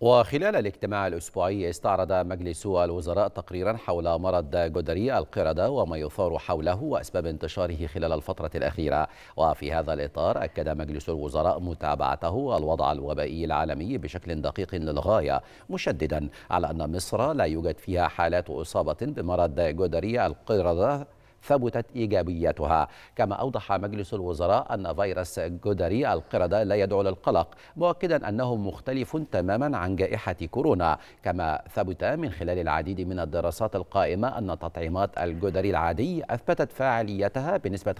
وخلال الاجتماع الأسبوعي استعرض مجلس الوزراء تقريرا حول مرض جدري القردة وما يثار حوله وأسباب انتشاره خلال الفترة الأخيرة وفي هذا الإطار أكد مجلس الوزراء متابعته الوضع الوبائي العالمي بشكل دقيق للغاية مشددا على أن مصر لا يوجد فيها حالات إصابة بمرض جدري القردة ثبتت إيجابيتها كما أوضح مجلس الوزراء أن فيروس جودري القردة لا يدعو للقلق مؤكدا أنه مختلف تماما عن جائحة كورونا كما ثبت من خلال العديد من الدراسات القائمة أن تطعيمات الجودري العادي أثبتت فاعليتها بنسبة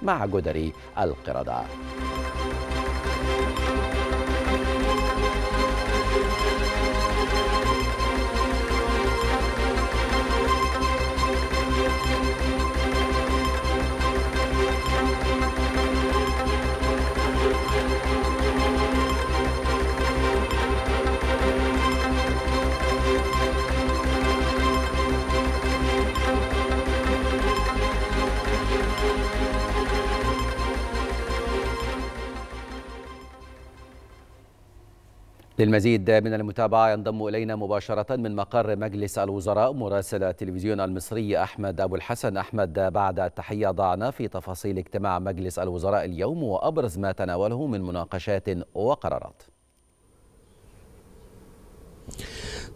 85% مع جودري القردة للمزيد من المتابعة ينضم إلينا مباشرة من مقر مجلس الوزراء مراسل التلفزيون المصري أحمد أبو الحسن أحمد بعد التحية ضعنا في تفاصيل اجتماع مجلس الوزراء اليوم وأبرز ما تناوله من مناقشات وقرارات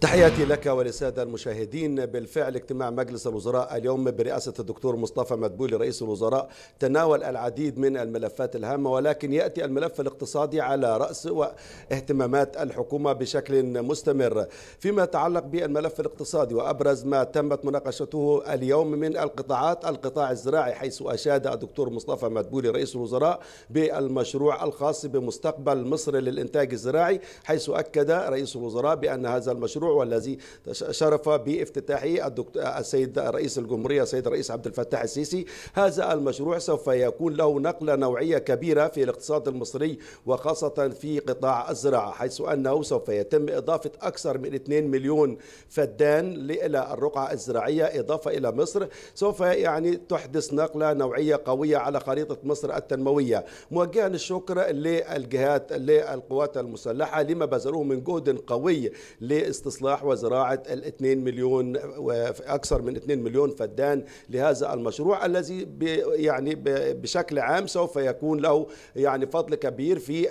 تحياتي لك وللسادة المشاهدين بالفعل اجتماع مجلس الوزراء اليوم برئاسة الدكتور مصطفى مدبولي رئيس الوزراء تناول العديد من الملفات الهامة ولكن يأتي الملف الاقتصادي على رأس واهتمامات الحكومة بشكل مستمر فيما يتعلق بالملف الاقتصادي وأبرز ما تمت مناقشته اليوم من القطاعات القطاع الزراعي حيث أشاد الدكتور مصطفى مدبولي رئيس الوزراء بالمشروع الخاص بمستقبل مصر للإنتاج الزراعي حيث أكد رئيس الوزراء بأن هذا المشروع والذي شرف بافتتاحه السيد رئيس الجمهورية السيد الرئيس عبد الفتاح السيسي هذا المشروع سوف يكون له نقلة نوعية كبيرة في الاقتصاد المصري وخاصة في قطاع الزراعة حيث أنه سوف يتم إضافة أكثر من 2 مليون فدان إلى الرقعة الزراعية إضافة إلى مصر سوف يعني تحدث نقلة نوعية قوية على خريطة مصر التنموية موجها الشكر للجهات للقوات المسلحة لما بذلوه من جهد قوي لاستصلاح لاصلاح وزراعة 2 مليون أكثر من 2 مليون فدان لهذا المشروع الذي يعني بشكل عام سوف يكون له يعني فضل كبير في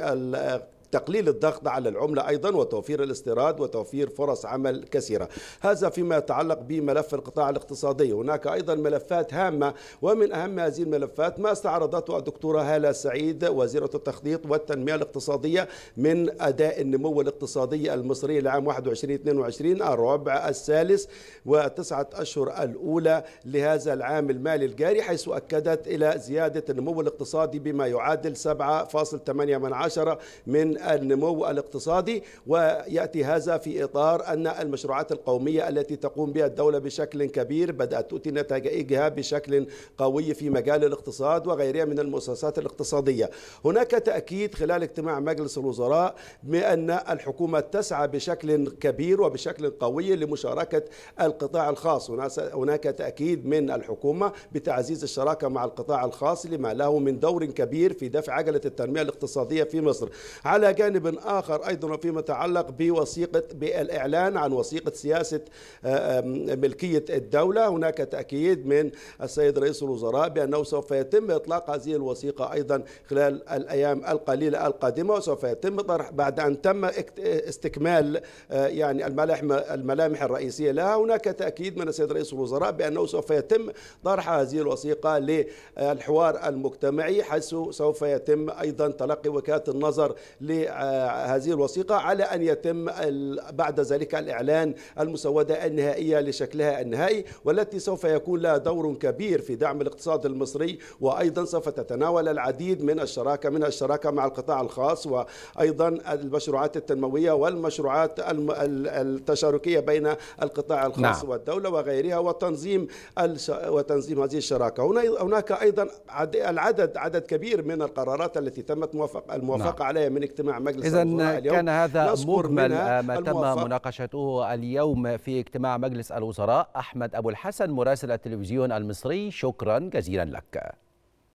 تقليل الضغط على العملة أيضا وتوفير الاستيراد وتوفير فرص عمل كثيرة هذا فيما يتعلق بملف القطاع الاقتصادي هناك أيضا ملفات هامة ومن أهم هذه الملفات ما استعرضته الدكتورة هالة سعيد وزيرة التخطيط والتنمية الاقتصادية من أداء النمو الاقتصادي المصري لعام 21-22 الربع الثالث وتسعة أشهر الأولى لهذا العام المالي الجاري حيث أكدت إلى زيادة النمو الاقتصادي بما يعادل 7.8 من النمو الاقتصادي ويأتي هذا في إطار أن المشروعات القومية التي تقوم بها الدولة بشكل كبير بدأت تؤتي نتائجها بشكل قوي في مجال الاقتصاد وغيرها من المؤسسات الاقتصادية هناك تأكيد خلال اجتماع مجلس الوزراء بأن الحكومة تسعى بشكل كبير وبشكل قوي لمشاركة القطاع الخاص هناك تأكيد من الحكومة بتعزيز الشراكة مع القطاع الخاص لما له من دور كبير في دفع عجلة التنمية الاقتصادية في مصر على جانب آخر أيضا فيما يتعلق بوثيقة بالإعلان عن وثيقة سياسة آه، ملكية الدولة هناك تأكيد من السيد رئيس الوزراء بأنه سوف يتم إطلاق هذه الوثيقة أيضا خلال الأيام القليلة القادمة وسوف يتم طرح بعد أن تم استكمال آه، يعني الملامح الرئيسية لها هناك تأكيد من السيد رئيس الوزراء بأنه سوف يتم طرح هذه الوثيقة للحوار المجتمعي حيث سوف يتم أيضا تلقي وكالة النظر ل لهذه آه، الوثيقة على أن يتم بعد ذلك الإعلان المسودة النهائية لشكلها النهائي والتي سوف يكون لها دور كبير في دعم الاقتصاد المصري وأيضا سوف تتناول العديد من الشراكة من الشراكة مع القطاع الخاص وأيضا المشروعات التنموية والمشروعات التشاركية بين القطاع الخاص نعم. والدولة وغيرها وتنظيم وتنظيم هذه الشراكة هناك أيضا العدد عدد كبير من القرارات التي تمت الموافقة نعم. عليها من اجتماع مجلس الوزراء كان هذا مجمل آه، ما تم مناقشته اليوم في اجتماع مجلس الوزراء أحمد أبو الحسن مراسل التلفزيون المصري شكرا جزيلا لك